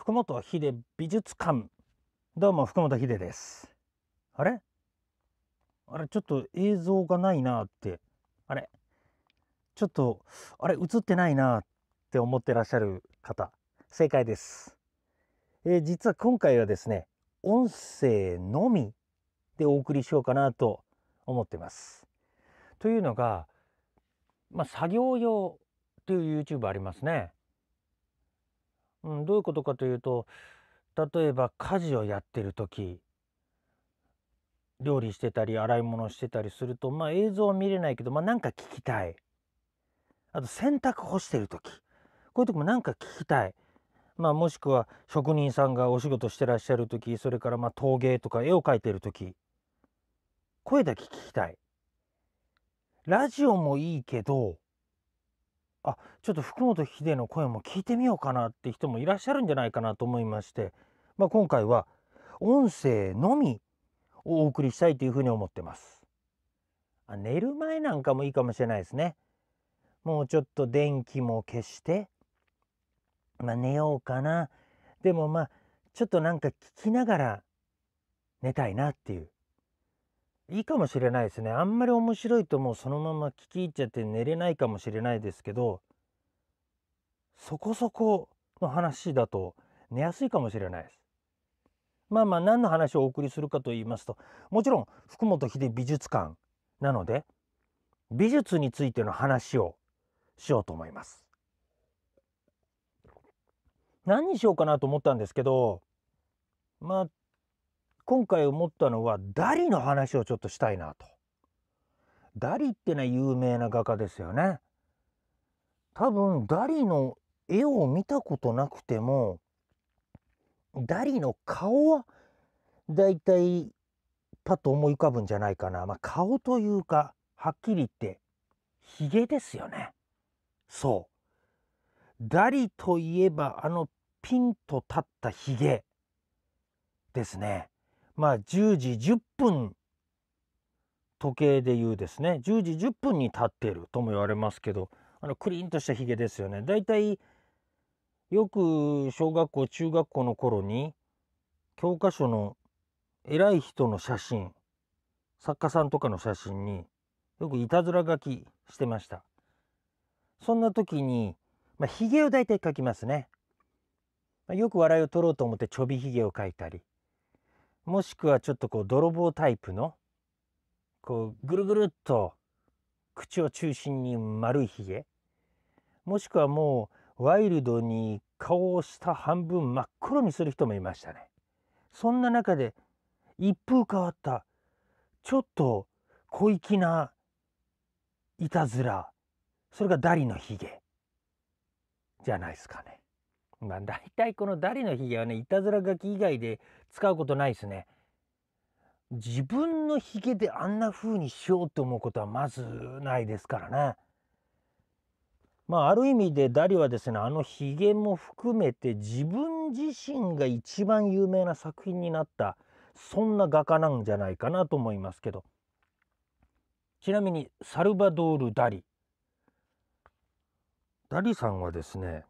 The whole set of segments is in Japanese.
福本秀美術館どうも福本秀ですあれあれちょっと映像がないなってあれちょっとあれ映ってないなって思ってらっしゃる方正解です、えー、実は今回はですね音声のみでお送りしようかなと思ってますというのがまあ、作業用という YouTube ありますねうん、どういうことかというと例えば家事をやってる時料理してたり洗い物してたりすると、まあ、映像は見れないけど、まあ、なんか聞きたいあと洗濯干してる時こういう時もなんか聞きたい、まあ、もしくは職人さんがお仕事してらっしゃる時それからま陶芸とか絵を描いてる時声だけ聞きたいラジオもいいけどあちょっと福本秀の声も聞いてみようかなって人もいらっしゃるんじゃないかなと思いまして、まあ、今回は音声のみお送りしたいというふうに思ってます。あ寝る前なんかもいいかもしれないですね。もうちょっと電気も消して、まあ、寝ようかな。でもまあちょっとなんか聞きながら寝たいなっていういいかもしれないですねあんまり面白いともうそのまま聞き入っちゃって寝れないかもしれないですけどそこそこの話だと寝やすいかもしれないです。まあまあ何の話をお送りするかと言いますともちろん福本秀美術館なので美術についての話をしようと思います。何にしようかなと思ったんですけどまあ今回思ったのはダリの話をちょっとしたいなと。ダリってのは有名な画家ですよね。多分ダリの絵を見たことなくてもダリの顔はだいたいパッと思い浮かぶんじゃないかな。まあ、顔というかはっきり言ってヒゲですよね。そう。ダリといえばあのピンと立ったヒゲですね。まあ、10時10分時計でいうですね10時10分に立っているとも言われますけどあのクリーンとしたひげですよね。だいたいよく小学校中学校の頃に教科書の偉い人の写真作家さんとかの写真によくいたずら書きしてましたそんな時にまあ、を大体描きますね、まよく笑いを取ろうと思ってちょびひげを描いたりもしくはちょっとこう泥棒タイプのこうぐるぐるっと口を中心に丸いひげもしくはもうワイルドに顔を下半分真っ黒にする人もいましたねそんな中で一風変わったちょっと小粋ないたずらそれがダリのひげじゃないですかねまあ大体このダリのひげはね、いたずら書き以外で使うことないですね。自分のヒであんな風にしようと思うことはまずないですからね。まあある意味でダリはですね、あのひげも含めて自分自身が一番有名な作品になった、そんな画家なんじゃないかなと思いますけど。ちなみにサルバドール・ダリ。ダリさんはですね、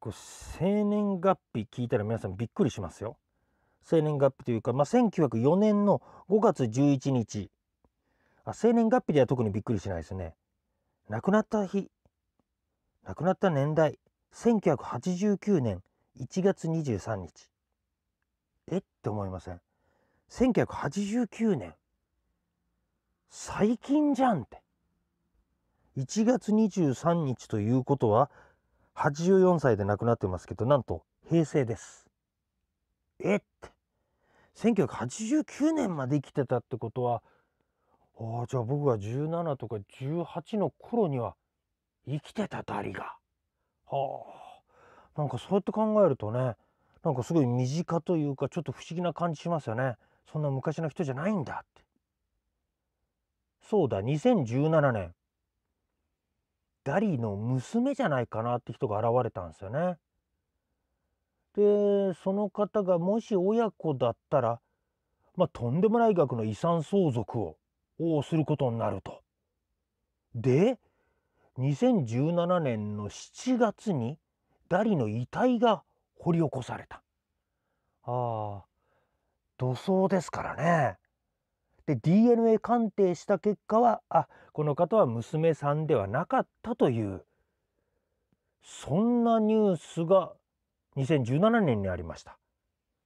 こう生年月日聞いたら皆さんびっくりしますよ。生年月日というか、まあ、1904年の5月11日あ生年月日では特にびっくりしないですね。亡くなった日亡くなった年代1989年1月23日えって思いません1989年最近じゃんって1月23日ということは84歳で亡くなってますけどなんと平成ですえって1989年まで生きてたってことはああじゃあ僕が17とか18の頃には生きてたダリがはあなんかそうやって考えるとねなんかすごい身近というかちょっと不思議な感じしますよねそんな昔の人じゃないんだってそうだ2017年ダリーの娘じゃないかなって人が現れたんですよね。でその方がもし親子だったら、まあ、とんでもない額の遺産相続をすることになると。で2017年の7月にダリの遺体が掘り起こされた。ああ土葬ですからね。で DNA 鑑定した結果はあこの方は娘さんではなかったというそんなニュースが2017年にありました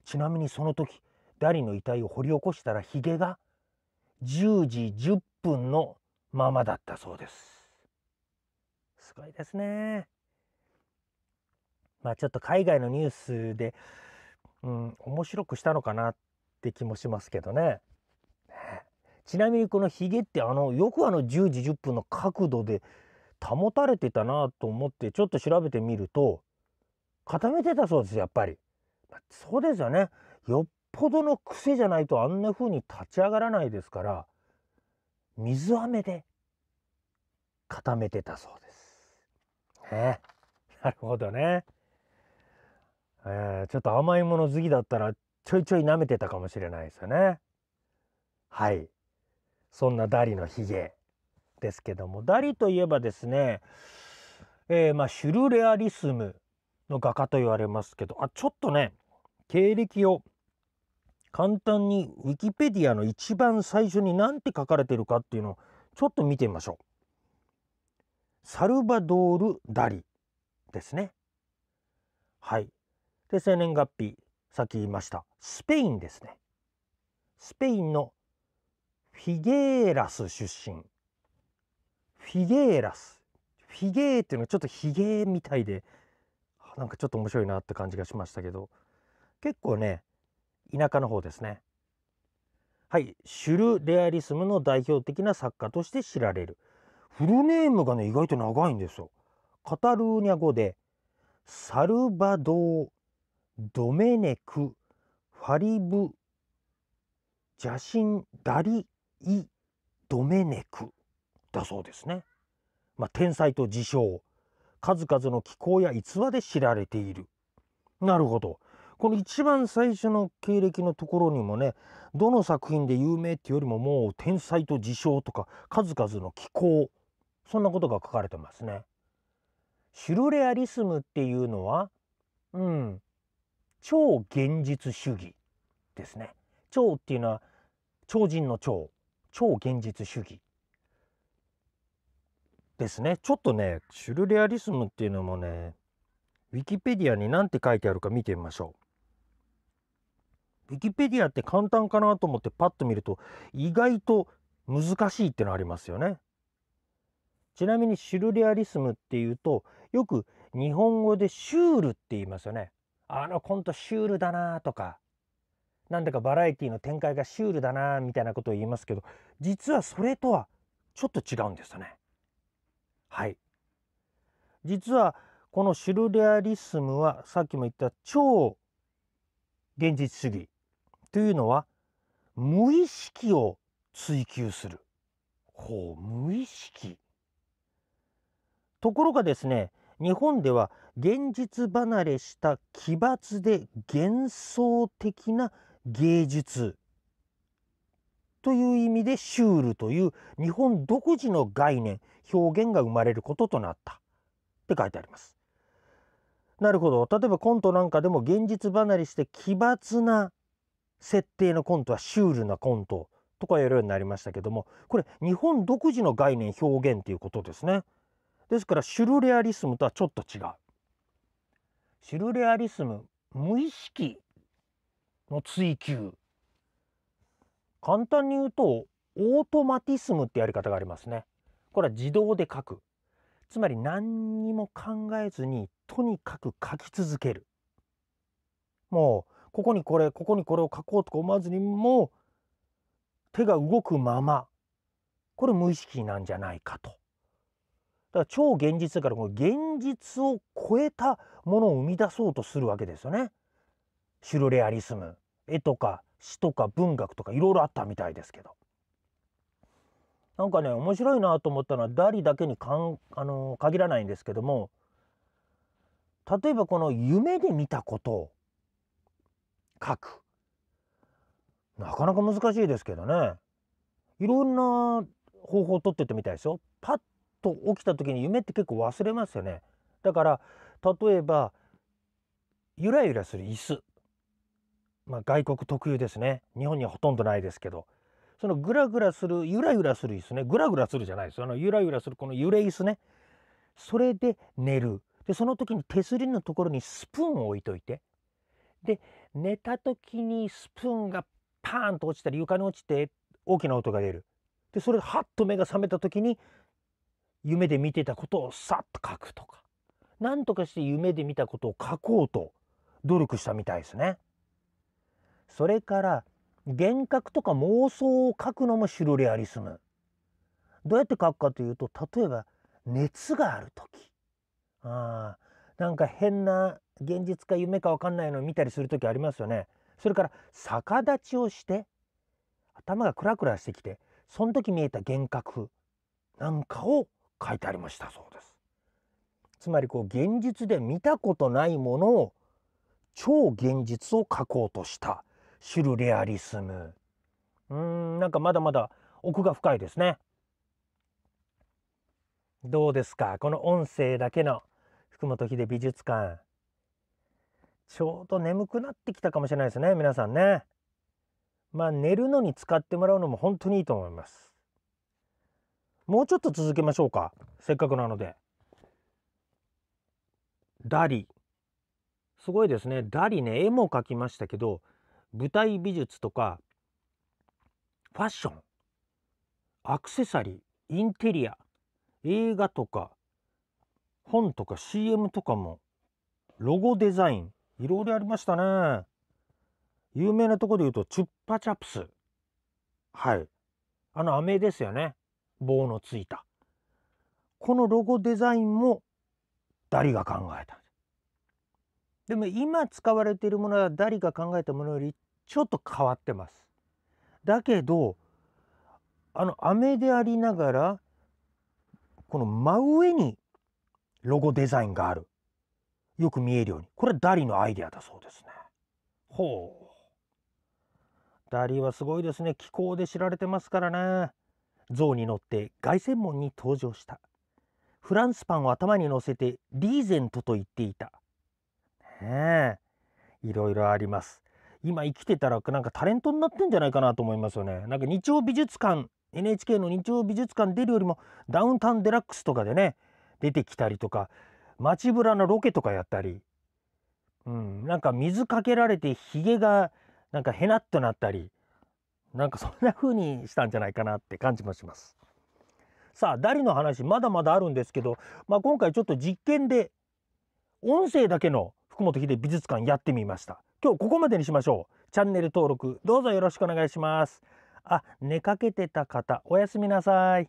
ちなみにその時ダリの遺体を掘り起こしたらヒゲが10時10分のままだったそうですすごいですねまあちょっと海外のニュースで、うん、面白くしたのかなって気もしますけどねちなみにこのヒゲってあのよくあの10時10分の角度で保たれてたなと思ってちょっと調べてみると固めてたそうですやっぱり、まあ、そうですよねよっぽどの癖じゃないとあんな風に立ち上がらないですから水飴で固めてたそうですねなるほどねえー、ちょっと甘いもの好きだったらちょいちょい舐めてたかもしれないですよねはいそんなダリのヒゲですけどもダリといえばですね、えー、まあシュルレアリスムの画家と言われますけどあちょっとね経歴を簡単にウィキペディアの一番最初に何て書かれてるかっていうのをちょっと見てみましょう。サルバドール・ダリですね。はい。で、生年月日、さっき言いました。スペインですね。スペインのフィゲーラス出身フィゲーラスフィゲーっていうのはちょっとヒゲみたいでなんかちょっと面白いなって感じがしましたけど結構ね田舎の方ですねはいシュルレアリスムの代表的な作家として知られるフルネームがね意外と長いんですよカタルーニャ語でサルバドー・ドメネク・ファリブ・ジャシン・ダリイ・ドメネクだそうですね。まあ、天才と自称数々の気候や逸話で知られている。なるほど。この一番最初の経歴のところにもねどの作品で有名っていうよりももう天才と自称とか数々の気候そんなことが書かれてますね。シュルレアリスムっていうのはうん超現実主義ですね。超っていうのは超人の超超現実主義ですねちょっとねシュルレアリスムっていうのもねウィキペディアに何て書いてあるか見てみましょうウィキペディアって簡単かなと思ってパッと見ると意外と難しいってのありますよねちなみにシュルレアリスムっていうとよく日本語でシュールって言いますよねあのコントシュールだなとかなんだかバラエティの展開がシュールだなみたいなことを言いますけど実はそれとはちょっと違うんですね。はい実はこのシュルレアリスムはさっきも言った超現実主義というのは無意識を追求する。ほう無意識ところがですね日本では現実離れした奇抜で幻想的な芸術という意味でシュールという日本独自の概念表現が生まれることとなったって書いてあります。なるほど例えばコントなんかでも現実離れして奇抜な設定のコントはシュールなコントとかやるようになりましたけどもこれ日本独自の概念表現ということですね。ですからシュルレアリスムとはちょっと違う。シュルレアリスム無意識の追求簡単に言うとオートマティスムってやり方がありますねこれは自動で書くつまり何にも考えずにとにかく書き続けるもうここにこれここにこれを書こうとか思わずにもう手が動くままこれ無意識なんじゃないかとだから超現実だからこの現実を超えたものを生み出そうとするわけですよねシュルレアリスム絵とか詩とか文学とかいろいろあったみたいですけどなんかね面白いなと思ったのはダリだけにかん、あのー、限らないんですけども例えばこの夢で見たことを書くなかなか難しいですけどねいろんな方法をとっててみたいですよ。パッと起きた時に夢って結構忘れますよね。だから例えばゆらゆらする椅子まあ、外国特有ですね日本にはほとんどないですけどそのグラグラするゆらゆらする椅子ねグラグラするじゃないですよあのゆらゆらするこの揺れ椅子ねそれで寝るでその時に手すりのところにスプーンを置いといてで寝た時にスプーンがパーンと落ちたり床に落ちて大きな音が出るでそれハッと目が覚めた時に夢で見てたことをさっと書くとか何とかして夢で見たことを書こうと努力したみたいですね。それから幻覚とか妄想を書くのもシュルレアリスムどうやって書くかというと例えば熱がある時あなんか変な現実か夢か分かんないのを見たりする時ありますよねそれから逆立ちをして頭がクラクラしてきてその時見えた幻覚なんかを書いてありましたそうですつまりこう現実で見たことないものを超現実を書こうとしたシュルレアリスムうんなんかまだまだ奥が深いですねどうですかこの音声だけの福本秀美術館ちょうど眠くなってきたかもしれないですね皆さんねまあ寝るのに使ってもらうのも本当にいいと思いますもうちょっと続けましょうかせっかくなのでダリすごいですねダリね絵も描きましたけど舞台美術とかファッションアクセサリーインテリア映画とか本とか CM とかもロゴデザインいろいろありましたね有名なとこで言うとチュッパチャプスはいあの飴ですよね棒のついたこのロゴデザインもダリが考えたでも今使われているものはダリが考えたものよりちょっと変わってます。だけどあの雨でありながらこの真上にロゴデザインがあるよく見えるようにこれダリのアイデアだそうですね。ほうダリはすごいですね気候で知られてますからね。象に乗って凱旋門に登場したフランスパンを頭に乗せてリーゼントと言っていたねえいろいろあります今生きてたらなんかタレントになってんじゃないかなと思いますよね。なんか日曜美術館 NHK の日曜美術館出るよりもダウンタウンデラックスとかでね出てきたりとか街ぶらのロケとかやったり、うん、なんか水かけられてひげがなんかへなっとなったりなんかそんな風にしたんじゃないかなって感じもします。さあダリの話まだまだあるんですけど、まあ、今回ちょっと実験で音声だけの福本秀美術館やってみました。今日ここまでにしましょう。チャンネル登録どうぞよろしくお願いします。あ、寝かけてた方、おやすみなさい。